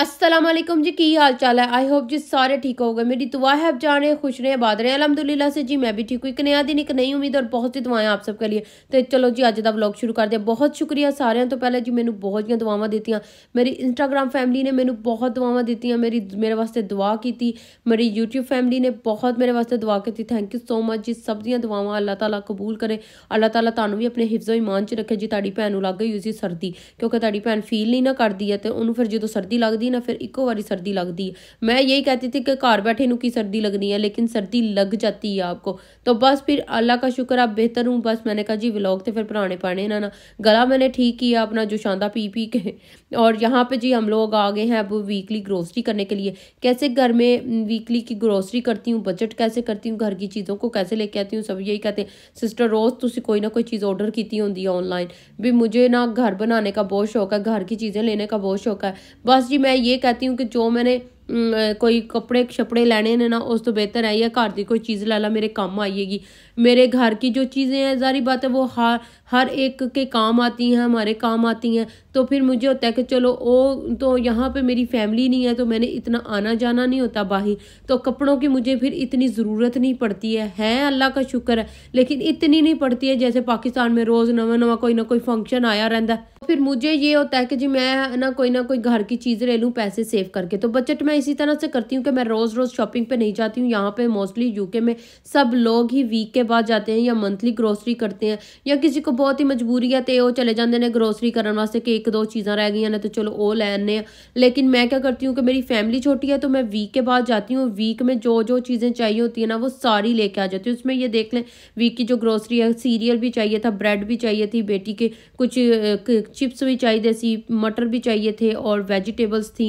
असलम जी की हाल चाल है आई होप जी सारे ठीक हो गए मेरी दुआ है आप जाने खुश रहे बाद रहे अलहमदिल्ला से जी मैं भी ठीक हूँ एक नया दिन एक नई उम्मीद और बहुत सी दुआएं आप सबके लिए तो चलो जी अज का ब्लॉग शुरू कर दिया बहुत शुक्रिया सारे तो पहले जी मैंने बहुत जी दुआव दीतियाँ मेरी इंस्टाग्राम फैमिली ने मैंने बहुत दुआव दी मेरी मेरे वास्ते दुआ की मेरी यूट्यूब फैमिली ने बहुत मेरे वास्ते दुआ की थैंक यू सो मच जी सब दियाँ दुआव अल्लाह तला कबूल करे अल्लाह तला तहूँ भी अपने हिफ्जो ईमान च रखे जी ताड़ी भैन लग गई उसी सर्दी क्योंकि भैन फील नहीं ना करती है तो उन्होंने फिर जो सर्दी लगती लगती ना फिर इको बारी सर्दी लगती है मैं यही कहती थी कि घर बैठे नु की सर्दी लगनी है लेकिन सर्दी लग जाती है आपको तो बस फिर अल्लाह का शुक्र आप बेहतर हूँ बस मैंने कहा जी व्लॉग तो फिर पुराने पाने ना ना गला मैंने ठीक किया अपना जोशांदा पी पी के और यहाँ पर जी हम लोग आ गए हैं अब वीकली ग्रोसरी करने के लिए कैसे घर में वीकली की ग्रोसरी करती हूँ बजट कैसे करती हूँ घर की चीज़ों को कैसे लेके आती हूँ सब यही कहते हैं सिस्टर रोज़ तुम कोई ना कोई चीज़ ऑर्डर की होंगी ऑनलाइन भी मुझे ना घर बनाने का बहुत शौक है घर की चीज़ें लेने का बहुत शौक है बस जी मैं ये कहती हूँ कि जो मैंने कोई कपड़े शपड़े लेने ने ना उस तो बेहतर है या घर की कोई चीज़ ला ला मेरे काम आइएगी मेरे घर की जो चीज़ें हैं सारी बात है वो हर हर एक के काम आती हैं हमारे काम आती हैं तो फिर मुझे होता है कि चलो ओ तो यहाँ पे मेरी फैमिली नहीं है तो मैंने इतना आना जाना नहीं होता बाहर तो कपड़ों की मुझे फिर इतनी ज़रूरत नहीं पड़ती है है अल्लाह का शुक्र है लेकिन इतनी नहीं पड़ती है जैसे पाकिस्तान में रोज़ नवा नवा कोई ना कोई फंक्शन आया रहता है तो फिर मुझे ये होता है कि जी मैं ना कोई ना कोई घर की चीज़ ले लूँ पैसे सेव करके तो बजट में इसी तरह से करती हूँ कि मैं रोज़ रोज़ शॉपिंग पे नहीं जाती हूँ यहाँ पे मोस्टली यूके में सब लोग ही वीक के बाद जाते हैं या मंथली ग्रोसरी करते हैं या किसी को बहुत ही मजबूरी है तो वो चले जाते हैं ग्रोसरी करने वास्ते कि एक दो चीज़ा रह गई ना तो चलो वो लेने लेकिन मैं क्या करती हूँ कि मेरी फैमिली छोटी है तो मैं वीक के बाद जाती हूँ वीक में जो जो चीज़ें चाहिए होती हैं ना वो सारी लेके आ जाती हूँ उसमें ये देख लें वीक की जो ग्रोसरी है सीरियल भी चाहिए था ब्रेड भी चाहिए थी बेटी के कुछ चिप्स भी चाहिए थी मटर भी चाहिए थे और वेजिटेबल्स थी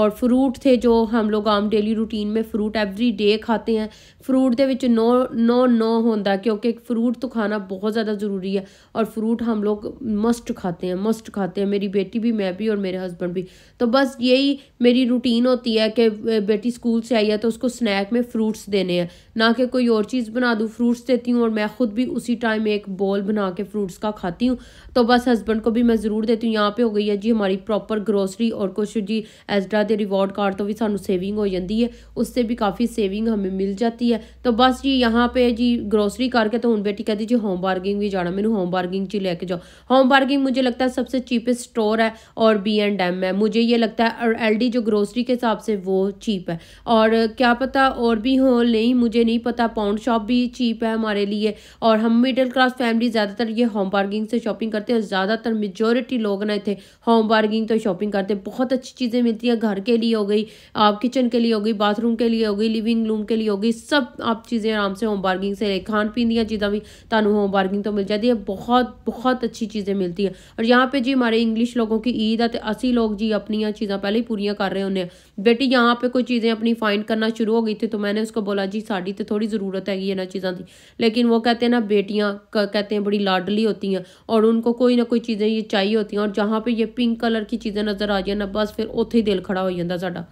और फ्रूट थे जो जो हम लोग आम डेली रूटीन में फ्रूट एवरी डे खाते हैं फ्रूट के नो नो नो हों क्योंकि फ्रूट तो खाना बहुत ज़्यादा ज़रूरी है और फ्रूट हम लोग मस्ट खाते हैं मस्ट खाते हैं मेरी बेटी भी मैं भी और मेरे हस्बैंड भी तो बस यही मेरी रूटीन होती है कि बेटी स्कूल से आई है तो उसको स्नैक में फ्रूट्स देने हैं ना कि कोई और चीज़ बना दूँ फ्रूट्स देती हूँ और मैं ख़ुद भी उसी टाइम एक बॉल बना के फ्रूट्स का खाती हूँ तो बस हस्बैंड को भी मैं ज़रूर देती हूँ यहाँ पे हो गई है जी हमारी प्रॉपर ग्रोसरी और कुछ जी एजडा के रिवॉर्ड कार्ड तो भी सानू सेविंग हो जाती है उससे भी काफ़ी सेविंग हमें मिल जाती है तो बस जी यहाँ पर जी ग्रोसरी करके तो हूँ बेटी कहती जी होम बार्गिंग भी जाना मैंने होम बार्गिंग जी लेके जाओ होम बार्गिंग मुझे लगता है सबसे चीपेस्ट स्टोर है और बी एंड एम है मुझे ये लगता है एल एल जो ग्रोसरी के हिसाब से वो चीप है और क्या पता और भी हो नहीं मुझे नहीं पता पाउंड शॉप भी चीप है हमारे लिए और हम मिडिल क्लास फैमिली ज़्यादातर ये होम बार्गिंग से शॉपिंग करते हैं ज़्यादातर मेजोरिटी लोग ना थे होम बार्गिंग तो शॉपिंग करते हैं बहुत अच्छी चीज़ें मिलती हैं घर के लिए हो गई आप किचन के लिए हो गई बाथरूम के लिए हो गई लिविंग रूम के लिए हो गई सब आप चीज़ें आराम से होम बार्गिंग से खान पीन दिया चीज़ा भी ਤੁਹਾਨੂੰ होम बार्गिंग तो मिल जाती है बहुत बहुत अच्छी चीज़ें मिलती है और यहाँ पे जी हमारे इंग्लिश लोगों की ईद है तो असी लोग जी अपनी चीज़ा पहले ही पूरी कर रहे होंगे बेटी यहाँ पे कोई चीज़ें अपनी फाइंड करना शुरू हो गई थी तो मैंने उसको बोला जी साढ़ी तो थोड़ी ज़रूरत हैगी इन्होंने चीज़ों की लेकिन वो कहते हैं ना बेटियाँ कहते हैं बड़ी लाडली होती हैं और उनको कोई ना कोई चीज़ें ये चाहिए होती हैं और जहाँ पर ये पिंक कलर की चीज़ें नज़र आ जाए ना बस फिर उत्थे ही दिल खड़ा हो जाता साढ़ा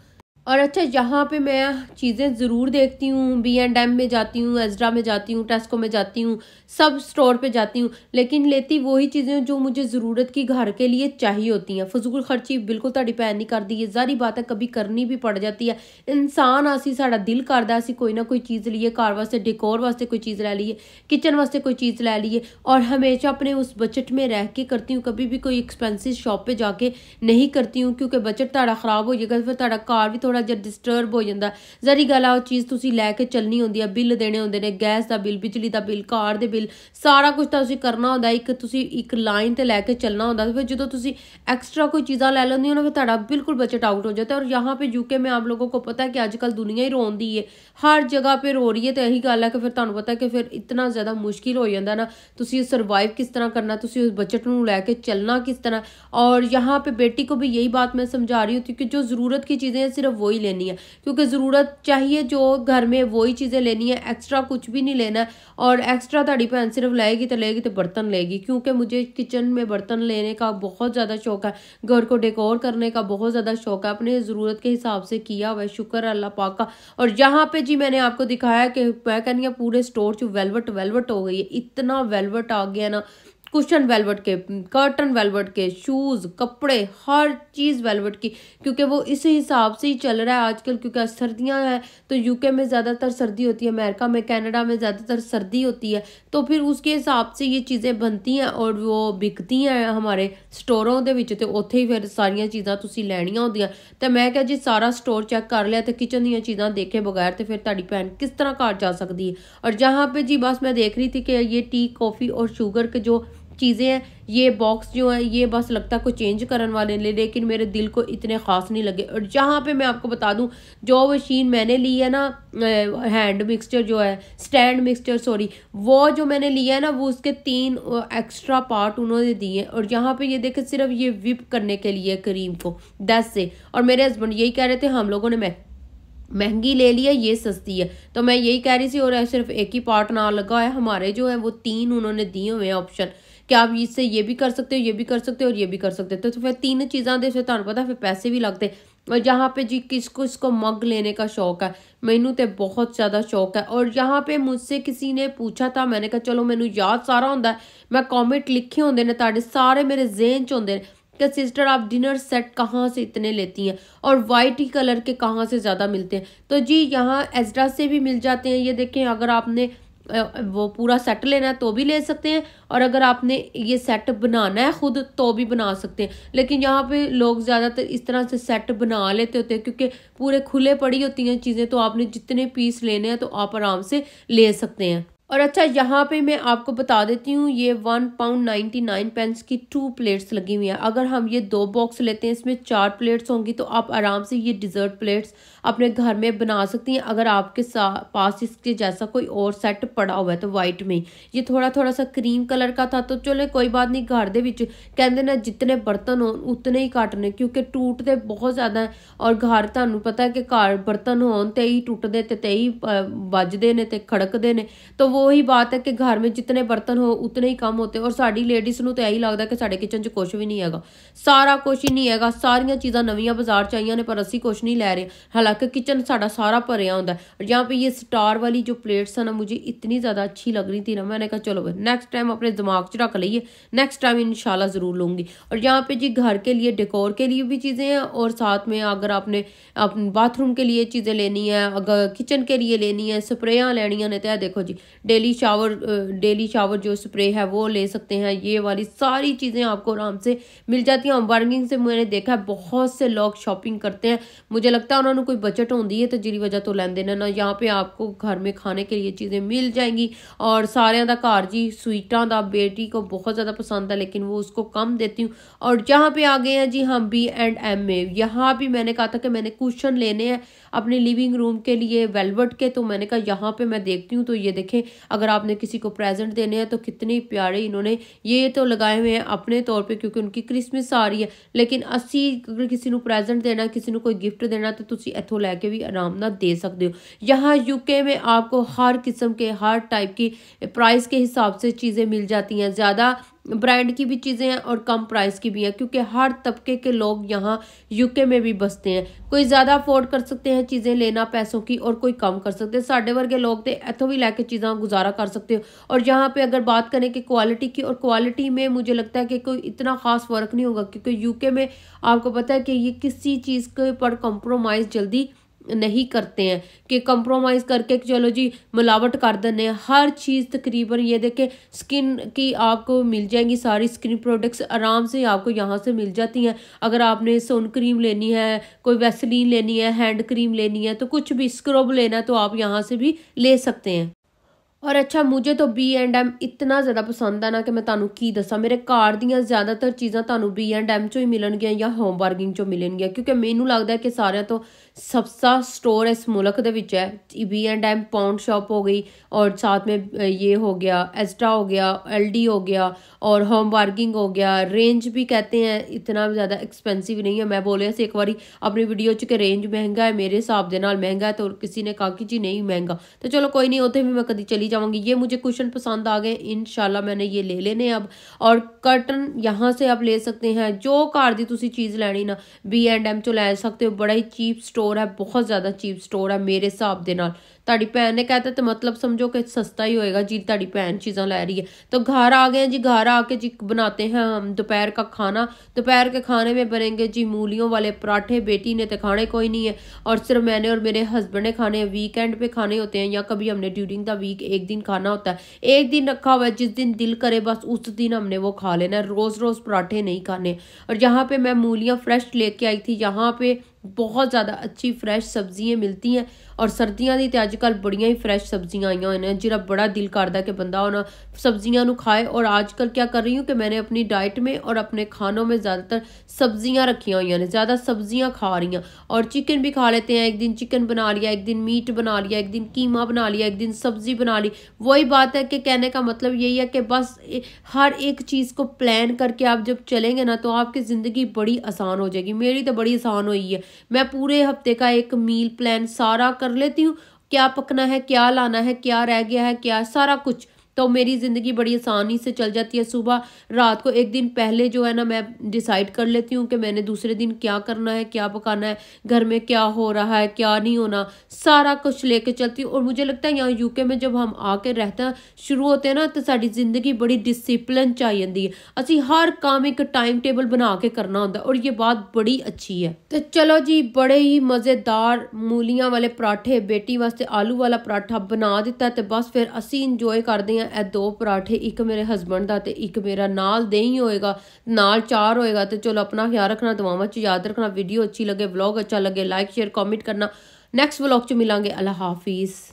और अच्छा यहाँ पे मैं चीज़ें ज़रूर देखती हूँ बी एंड एम में जाती हूँ एजरा में जाती हूँ टेस्को में जाती हूँ सब स्टोर पे जाती हूँ लेकिन लेती वही चीज़ें जो मुझे ज़रूरत की घर के लिए चाहिए होती हैं फजूल खर्ची बिल्कुल तो डिपेंड नहीं करती ਹੈ सारी बात है कभी करनी भी पड़ जाती है इंसान असी सा दिल करता असी कोई ना कोई चीज़ लिए कार वास्ते ਡੈਕੋਰ वास्ते कोई चीज़ लै लीए किचन वास्ते कोई चीज़ ले लीए और हमेशा अपने उस बजट में रह के करती हूँ कभी भी कोई एक्सपेंसिव शॉप पर जाके नहीं करती हूँ क्योंकि बजट ताड़ा ख़राब हो जाएगा फिर तरह कार भी थोड़ा ਥੋੜਾ ਜਿਹਾ ਡਿਸਟਰਬ ਹੋ ਜਾਂਦਾ ਜ਼ਰੀ ਗੱਲ ਆ ਉਹ ਚੀਜ਼ ਤੁਸੀਂ ਲੈ ਕੇ ਚੱਲਣੀ ਹੁੰਦੀ ਆ ਬਿੱਲ ਦੇਣੇ ਹੁੰਦੇ ਨੇ ਗੈਸ ਦਾ ਬਿੱਲ ਬਿਜਲੀ ਦਾ ਬਿੱਲ ਕਾਰ ਦੇ ਬਿੱਲ ਸਾਰਾ ਕੁਝ ਤਾਂ ਤੁਸੀਂ ਕਰਨਾ ਹੁੰਦਾ ਇੱਕ ਤੁਸੀਂ ਇੱਕ ਲਾਈਨ ਤੇ ਲੈ ਕੇ ਚੱਲਣਾ ਹੁੰਦਾ ਫਿਰ ਜਦੋਂ ਤੁਸੀਂ ਐਕਸਟਰਾ ਕੋਈ ਚੀਜ਼ਾਂ ਲੈ ਲੈਂਦੇ ਹੋ ਨਾ ਫਿਰ ਤੁਹਾਡਾ ਬਿਲਕੁਲ ਬਜਟ ਆਊਟ ਹੋ ਜਾਂਦਾ है और यहाँ पे यूके में आप लोगों को पता है कि आजकल दुनिया ही रोन दी है हर जगह पे रो रही है तो यही गल है कि फिर ਤੁਹਾਨੂੰ ਪਤਾ ਕਿ ਫਿਰ ਇਤਨਾ ਜ਼ਿਆਦਾ ਮੁਸ਼ਕਿਲ ਹੋ ਜਾਂਦਾ ਨਾ ਤੁਸੀਂ ਸਰਵਾਈਵ ਕਿਸ ਤਰ੍ਹਾਂ ਕਰਨਾ ਤੁਸੀਂ ਉਸ ਬਜਟ ਨੂੰ ਲੈ ਕੇ ਚੱਲਣਾ ਕਿਸ ਤਰ੍ਹਾਂ और यहाँ पे बेटी को भी यही बात मैं समझा रही होती कि जो ज़रूरत की चीज़ें हैं सिर्फ वही लेनी है क्योंकि ज़रूरत चाहिए जो घर में वही चीज़ें लेनी है एक्स्ट्रा कुछ भी नहीं लेना और एक्स्ट्रा ਤੁਹਾਡੀ भैन सिर्फ लाएगी तो लेगी तो बर्तन लेगी क्योंकि मुझे किचन में बर्तन लेने का बहुत ज़्यादा शौक है घर को डेकोर करने का बहुत ज़्यादा शौक है अपने ज़रूरत के हिसाब से किया हुआ है शुक्र अल्लाह पाक का और यहाँ पर जी मैंने आपको दिखाया कि मैं कहनी पूरे स्टोर चु वेलवट वेलवट हो गई है इतना वेलवट आ गया ना कुशन वेलवेट के कर्टन वेलवेट के शूज़ कपड़े हर चीज़ वेलवेट की क्योंकि वो इस हिसाब से ही चल रहा है आजकल क्योंकि सर्दियां हैं तो यूके में ज़्यादातर सर्दी होती है अमेरिका में कनाडा में ज़्यादातर सर्दी होती है तो फिर उसके हिसाब से ये चीज़ें बनती हैं और वो बिकती हैं हमारे स्टोरों के ਵਿੱਚ ਤੇ ਉੱਥੇ ਹੀ ਫਿਰ ਸਾਰੀਆਂ ਚੀਜ਼ਾਂ ਤੁਸੀਂ ਲੈਣੀਆਂ ਹੁੰਦੀਆਂ ਤੇ ਮੈਂ ਕਿਹਾ ਜੀ ਸਾਰਾ ਸਟੋਰ ਚੈੱਕ ਕਰ ਲਿਆ ਤੇ ਕਿਚਨ ਦੀਆਂ ਚੀਜ਼ਾਂ ਦੇਖੇ ਬਗੈਰ ਤੇ ਫਿਰ ਤੁਹਾਡੀ ਭੈਣ ਕਿਸ ਤਰ੍ਹਾਂ ਘਰ ਜਾ ਸਕਦੀ ਹੈ ਔਰ ਜਹਾਂ ਪੇ ਜੀ ਬਸ ਮੈਂ ਦੇਖ ਰਹੀ ਥੀ ਕਿ ਇਹ ਟੀ ਕਾਫੀ ਔਰ ਸ਼ੂਗਰ ਕੇ चीज़ें हैं ये बॉक्स जो है ये बस लगता है कुछ चेंज करने वाले ले लेकिन मेरे दिल को इतने ख़ास नहीं लगे और जहाँ पे मैं आपको बता दूँ जो मशीन मैंने ली है ना हैंड मिक्सचर जो है स्टैंड मिक्सचर सॉरी वो जो मैंने लिया है ना वो उसके तीन एक्स्ट्रा पार्ट उन्होंने दिए और जहाँ पे ये देखे सिर्फ ये विप करने के लिए करीम को दस से और मेरे हस्बैंड यही कह रहे थे हम लोगों ने मैं महंगी ले ली है ये सस्ती है तो मैं यही कह रही थी और सिर्फ एक ही पार्ट ना लगा है हमारे जो है वो तीन उन्होंने दिए हुए हैं ऑप्शन ਕਿ आप इससे ये भी कर सकते हो ये भी कर सकते हो और ये भी कर सकते हो तो फिर तीन ਚੀਜ਼ਾਂ ਦੇ पता ਤੁਹਾਨੂੰ ਪਤਾ ਫਿਰ ਪੈਸੇ ਵੀ ਲੱਗਦੇ जहाँ पे जी किसको इसको मग लेने का शौक है मैनू तो बहुत ज़्यादा शौक है और यहाँ पे मुझसे किसी ने पूछा था मैंने कहा चलो मैनू याद सारा होंगे मैं कॉमेंट लिखे होंगे ने ताे सारे मेरे जेहन च होंगे कि सिस्टर आप डिनर सेट कहाँ से इतने लेती हैं और वाइट ही कलर के कहाँ से ज़्यादा मिलते हैं तो जी यहाँ एजडा से भी मिल जाते हैं ये देखें अगर आपने वो पूरा सेट लेना है तो भी ले सकते हैं और अगर आपने ये सेट बनाना है ख़ुद तो भी बना सकते हैं लेकिन यहाँ पे लोग ज़्यादातर इस तरह से सेट बना लेते होते हैं क्योंकि पूरे खुले पड़ी होती हैं चीज़ें तो आपने जितने पीस लेने हैं तो आप आराम से ले सकते हैं और अच्छा यहाँ पे मैं आपको बता देती हूँ ये one pound ninety nine pence की टू प्लेट्स लगी हुई हैं अगर हम ये दो बॉक्स लेते हैं इसमें चार प्लेट्स होंगी तो आप आराम से ये डिज़र्ट प्लेट्स अपने घर में बना सकती हैं अगर आपके पास इसके जैसा कोई और सेट पड़ा हुआ है तो वाइट में ये थोड़ा थोड़ा सा क्रीम कलर का था तो चलो कोई बात नहीं घर के कहते ना जितने बर्तन हो उतने ही काटने क्योंकि टूटते बहुत ज़्यादा है और घर तू पता है कि घर बर्तन होते ही टूटते तो ही बजते हैं तो खड़कते हैं तो ਉਹ बात है कि घर में जितने बर्तन हो उतने ही कम होते ਹੋਤੇ और साड़ी लेडीज़ ਨੂੰ तो यही लगता ਕਿ ਸਾਡੇ ਕਿਚਨ 'ਚ ਕੁਝ ਵੀ ਨਹੀਂ ਹੈਗਾ ਸਾਰਾ ਕੁਝ ਹੀ ਨਹੀਂ ਹੈਗਾ ਸਾਰੀਆਂ ਚੀਜ਼ਾਂ ਨਵੀਆਂ ਬਾਜ਼ਾਰ 'ਚ ਆਈਆਂ ਨੇ ਪਰ ਅਸੀਂ ਕੁਝ ਨਹੀਂ ਲੈ ਰਹੇ ਹਾਲਾਂਕਿ सारा सारा भरया होता है और ये स्टार वाली जो प्लेट्स है ना मुझे इतनी ज़्यादा अच्छी लग रही थी ना मैंने कहा चलो नैक्सट टाइम अपने दिमाग च रख लीए नैक्सट टाइम इन ज़रूर लूँगी और यहाँ पे जी घर के लिए डेकोर के लिए भी चीज़ें हैं और साथ में अगर आपने अपने बाथरूम के लिए चीज़ें लेनी है अगर किचन के लिए लेनी है स्प्रेयाँ लेनिया ने तो देखो जी डेली शावर डेली शावर जो स्प्रे है वो ले सकते हैं ये वाली सारी चीज़ें आपको आराम से मिल जाती हैं बार्गिंग से मैंने देखा है बहुत से लोग शॉपिंग करते हैं मुझे लगता है उन्होंने कोई बजट होती है तो जिरी वजह तो लेंदे ना ना यहाँ पर आपको घर में खाने के लिए चीज़ें मिल जाएंगी और सारे का घर जी स्वीटा का बेटी को बहुत ज़्यादा पसंद है लेकिन वो उसको कम देती हूँ और जहाँ पर आ गए हैं जी हम बी एंड एम ए यहाँ भी मैंने कहा था कि मैंने कुशन लेने हैं अपने लिविंग रूम के लिए वेलवेट के तो मैंने कहा यहाँ पे मैं देखती हूँ तो ये देखें अगर आपने किसी को प्रेजेंट देने हैं तो कितनी प्यारे इन्होंने ये तो लगाए हुए हैं अपने तौर पे क्योंकि उनकी क्रिसमस आ रही है लेकिन असी अगर किसी को प्रेजेंट देना किसी को कोई गिफ्ट देना तो तुम इतों लैके भी आराम ना दे सकते हो यहाँ यूके में आपको हर किस्म के हर टाइप की प्राइस के हिसाब से चीज़ें मिल जाती हैं ज़्यादा ब्रांड की भी चीज़ें हैं और कम प्राइस की भी हैं क्योंकि हर तबके के लोग यहाँ यूके में भी बसते हैं कोई ज़्यादा अफोर्ड कर सकते हैं चीज़ें लेना पैसों की और कोई कम कर सकते हैं साढ़े वर्ग के लोग तो इतों भी लैके चीज़ा गुजारा कर सकते हो और यहाँ पर अगर बात करें कि क्वालिटी की और क्वालिटी में मुझे लगता है कि कोई इतना ख़ास फ़र्क नहीं होगा क्योंकि यू में आपको पता है कि ये किसी चीज़ के पर कॉम्प्रोमाइज़ जल्दी नहीं करते हैं कि कंप्रोमाइज़ करके चलो जी मिलावट कर देने हर चीज़ तकरीबन ये देखें स्किन की आपको मिल जाएंगी सारी स्किन प्रोडक्ट्स आराम से आपको यहाँ से मिल जाती हैं अगर आपने सन क्रीम लेनी है कोई वैसलीन लेनी है हैंड क्रीम लेनी है तो कुछ भी स्क्रब लेना है तो आप यहाँ से भी ले सकते हैं ਔਰ ਅੱਛਾ ਮੁਝੇ ਤਾਂ ਬੀ ਐਂਡ ਐਮ ਇਤਨਾ ਜ਼ਿਆਦਾ ਪਸੰਦ ਆ ਨਾ ਕਿ ਮੈਂ ਤੁਹਾਨੂੰ ਕੀ ਦੱਸਾਂ ਮੇਰੇ ਘਰ ਦੀਆਂ ਜ਼ਿਆਦਾਤਰ ਚੀਜ਼ਾਂ ਤੁਹਾਨੂੰ ਬੀ ਐਂਡ ਐਮ ਚੋਂ ਹੀ ਮਿਲਣਗੀਆਂ ਜਾਂ ਹੋਮ ਬਾਰਗਿੰਗ ਚੋਂ ਮਿਲਣਗੀਆਂ ਕਿਉਂਕਿ ਮੈਨੂੰ ਲੱਗਦਾ ਕਿ ਸਾਰਿਆਂ ਤੋਂ सबसा स्टोर इस मुल्क है B and M pound shop हो गई और साथ में ये हो गया ਹੋ हो गया एलडी हो गया और होम बार्गिंग हो गया रेंज भी कहते हैं इतना ज़्यादा एक्सपेंसिव नहीं है मैं बोलिया से एक बार अपनी वीडियो च कि रेंज महंगा है मेरे हिसाब के नाल महंगा है तो किसी ने कहा कि जी नहीं महंगा तो चलो कोई नहीं उतें भी मैं कभी चली जाऊँगी ये मुझे कुशन पसंद आ गए इन मैंने ये ले लेने अब और कर्टन यहाँ से आप ले सकते हैं जो घर की तुम चीज़ लैनी ना बी एंड एम चो लै सकते हो बड़ा ही चीप स्टोर ਸਟੋਰ ਹੈ ਬਹੁਤ ਜ਼ਿਆਦਾ ਚੀਪ ਸਟੋਰ ਹੈ ਮੇਰੇ ਹਿਸਾਬ ਦੇ ਨਾਲ ताड़ी भैन ने कहता तो मतलब समझो कि सस्ता ही होएगा जी ताड़ी भैन चीज़ा लै रही है तो घर आ गए जी घर आके जी बनाते हैं हम दोपहर का खाना दोपहर के खाने में बनेंगे जी मूलियों वाले पराठे बेटी ने तो खाने कोई नहीं है और सिर्फ मैंने और मेरे हस्बैंड ने खाने वीकेंड पे खाने होते हैं या कभी हमने ड्यूरिंग द वीक एक दिन खाना होता है एक दिन रखा हुआ है जिस दिन दिल करे बस उस दिन हमने वो खा लेना है रोज़ रोज़ पराठे नहीं खाने और यहाँ पर मैं मूलियाँ फ्रेश लेके आई थी यहाँ पर बहुत ज़्यादा अच्छी फ्रेश सब्जियाँ मिलती हैं और सर्दियों की तो अजक बड़िया ही फ्रैश सब्जियां आई हुई हैं जिरा बड़ा दिल करता ਕਰਦਾ ਕਿ ਬੰਦਾ ਉਹਨਾਂ ਸਬਜ਼ੀਆਂ ਨੂੰ ਖਾਏ ਔਰ ਅੱਜ ਕੱਲ ਕੀ ਕਰ ਰਹੀ ਹੂੰ डाइट में और अपने खानों में ज़्यादातर सब्जियां रखी हुई हैं ज़्यादा सब्जियां खा रही हैं और चिकन भी खा लेते हैं एक दिन चिकन बना लिया एक दिन मीट बना लिया एक दिन कीमा बना लिया एक दिन सब्ज़ी बना ली वही बात है कि कहने का मतलब यही है कि बस हर एक चीज़ को प्लान करके आप जब चलेंगे ना तो आपकी ज़िंदगी बड़ी आसान हो जाएगी मेरी तो बड़ी आसान हुई है मैं पूरे हफ्ते का एक मील प्लान सारा कर लेती हूँ क्या पकना है क्या लाना है क्या रह गया है क्या सारा कुछ तो मेरी ज़िंदगी बड़ी आसानी से चल जाती है सुबह रात को एक दिन पहले जो है ना मैं डिसाइड कर लेती हूँ कि मैंने दूसरे दिन क्या करना है क्या पकाना है घर में क्या हो रहा है क्या नहीं होना सारा कुछ लेके चलती हूँ और मुझे लगता है यहाँ यूके में जब हम आके रहते हैं शुरू होते हैं ना तो साड़ी ज़िंदगी बड़ी डिसिप्लिन चाहिए है असी हर काम एक टाइम टेबल बना के करना होंगे और ये बात बड़ी अच्छी है तो चलो जी बड़े ही मज़ेदार मूलियाँ वाले पराठे बेटी वास्ते आलू वाला पराठा बना दिता तो बस फिर असी इंजॉय करते हैं ਇਹ ਦੋ ਪਰਾਠੇ ਇੱਕ ਮੇਰੇ ਹਸਬੰਡ ਦਾ ਤੇ ਇੱਕ ਮੇਰਾ ਨਾਲ ਦਹੀਂ ਹੋਏਗਾ ਨਾਲ ਚਾਰ ਹੋਏਗਾ ਤੇ ਚਲੋ ਆਪਣਾ ਖਿਆਲ ਰੱਖਣਾ ਦੁਆਵਾਂ ਵਿੱਚ ਯਾਦ ਰੱਖਣਾ ਵੀਡੀਓ ਅੱਛੀ ਲੱਗੇ ਵਲੌਗ ਅੱਛਾ ਲੱਗੇ ਲਾਈਕ ਸ਼ੇਅਰ ਕਮੈਂਟ ਕਰਨਾ ਨੈਕਸਟ ਵਲੌਗ ਚ ਮਿਲਾਂਗੇ ਅੱਲਾ ਹਾਫਿਜ਼